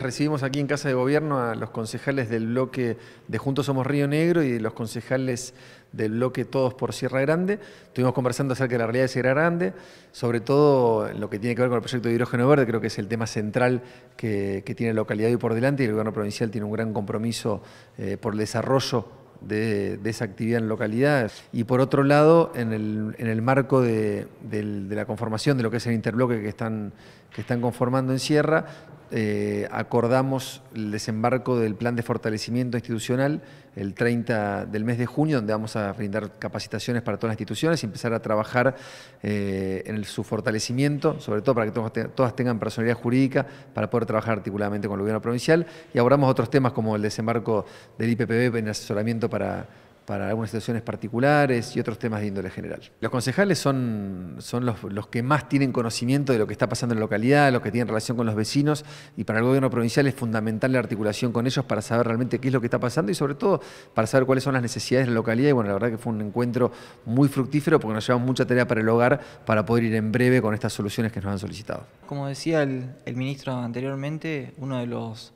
Recibimos aquí en Casa de Gobierno a los concejales del bloque de Juntos Somos Río Negro y los concejales del bloque Todos por Sierra Grande. Estuvimos conversando acerca de la realidad de Sierra Grande, sobre todo en lo que tiene que ver con el proyecto de hidrógeno verde, creo que es el tema central que, tiene la localidad hoy por delante y el gobierno provincial tiene un gran compromiso eh, por el desarrollo de, esa actividad en localidades. Y por otro lado, en el, marco de, la conformación de lo que es el interbloque que están que están conformando en Sierra, eh, acordamos el desembarco del plan de fortalecimiento institucional el 30 del mes de junio, donde vamos a brindar capacitaciones para todas las instituciones y empezar a trabajar eh, en su fortalecimiento, sobre todo para que todas tengan personalidad jurídica para poder trabajar articuladamente con el gobierno provincial. Y abordamos otros temas como el desembarco del IPPB en asesoramiento para para algunas situaciones particulares y otros temas de índole general. Los concejales son, son los, que más tienen conocimiento de lo que está pasando en la localidad, los que tienen relación con los vecinos y para el gobierno provincial es fundamental la articulación con ellos para saber realmente qué es lo que está pasando y sobre todo para saber cuáles son las necesidades de la localidad y bueno, la verdad que fue un encuentro muy fructífero porque nos llevamos mucha tarea para el hogar para poder ir en breve con estas soluciones que nos han solicitado. Como decía el, ministro anteriormente, uno de los,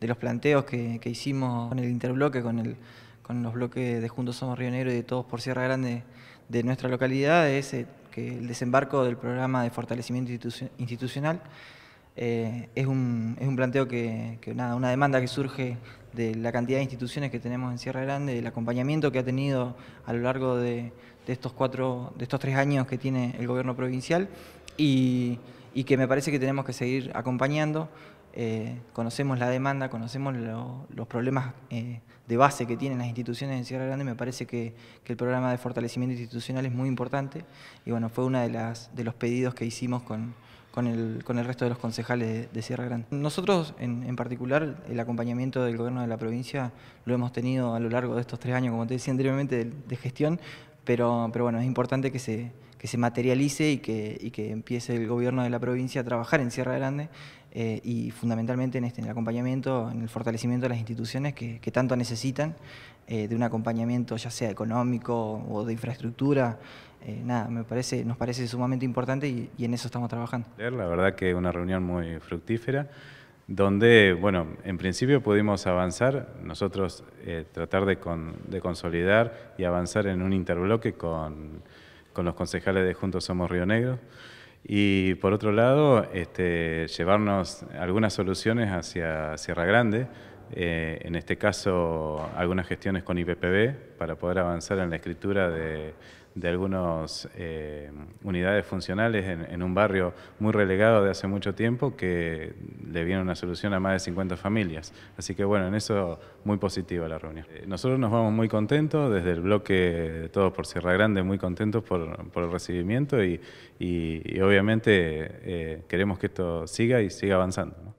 de los planteos que, que hicimos con el interbloque, con el con los bloques de Juntos Somos Río Negro y de Todos por Sierra Grande de nuestra localidad es eh, que el desembarco del programa de fortalecimiento institucional eh, es, un, es, un, planteo que, nada, una demanda que surge de la cantidad de instituciones que tenemos en Sierra Grande, del acompañamiento que ha tenido a lo largo de, estos cuatro, de estos tres años que tiene el gobierno provincial y, y que me parece que tenemos que seguir acompañando. Eh, conocemos la demanda, conocemos los problemas eh, de base que tienen las instituciones en Sierra Grande, me parece que, el programa de fortalecimiento institucional es muy importante y bueno, fue uno de, las, de los pedidos que hicimos con, con el, con el, resto de los concejales de, Sierra Grande. Nosotros, en, en, particular, el acompañamiento del gobierno de la provincia lo hemos tenido a lo largo de estos tres años, como te decía anteriormente, de, de gestión, pero, pero bueno, es importante que se, que se materialice y que, y que empiece el gobierno de la provincia a trabajar en Sierra Grande eh, y fundamentalmente en, este, en el acompañamiento, en el fortalecimiento de las instituciones que, que tanto necesitan eh, de un acompañamiento ya sea económico o de infraestructura. Eh, nada, me parece, nos parece sumamente importante y, en eso estamos trabajando. La verdad que una reunión muy fructífera donde, bueno, en principio pudimos avanzar, nosotros tratar de, con, de, consolidar y avanzar en un interbloque con con los concejales de Juntos Somos Río Negro. Y por otro lado, este, llevarnos algunas soluciones hacia Sierra Grande, eh, en este caso algunas gestiones con IPPB para poder avanzar en la escritura de, algunas eh, unidades funcionales en, un barrio muy relegado de hace mucho tiempo que le viene una solución a más de 50 familias. Así que bueno, en eso muy positiva la reunión. Eh, nosotros nos vamos muy contentos, desde el bloque de Todos por Sierra Grande, muy contentos por, el recibimiento y, obviamente queremos que esto siga y siga avanzando.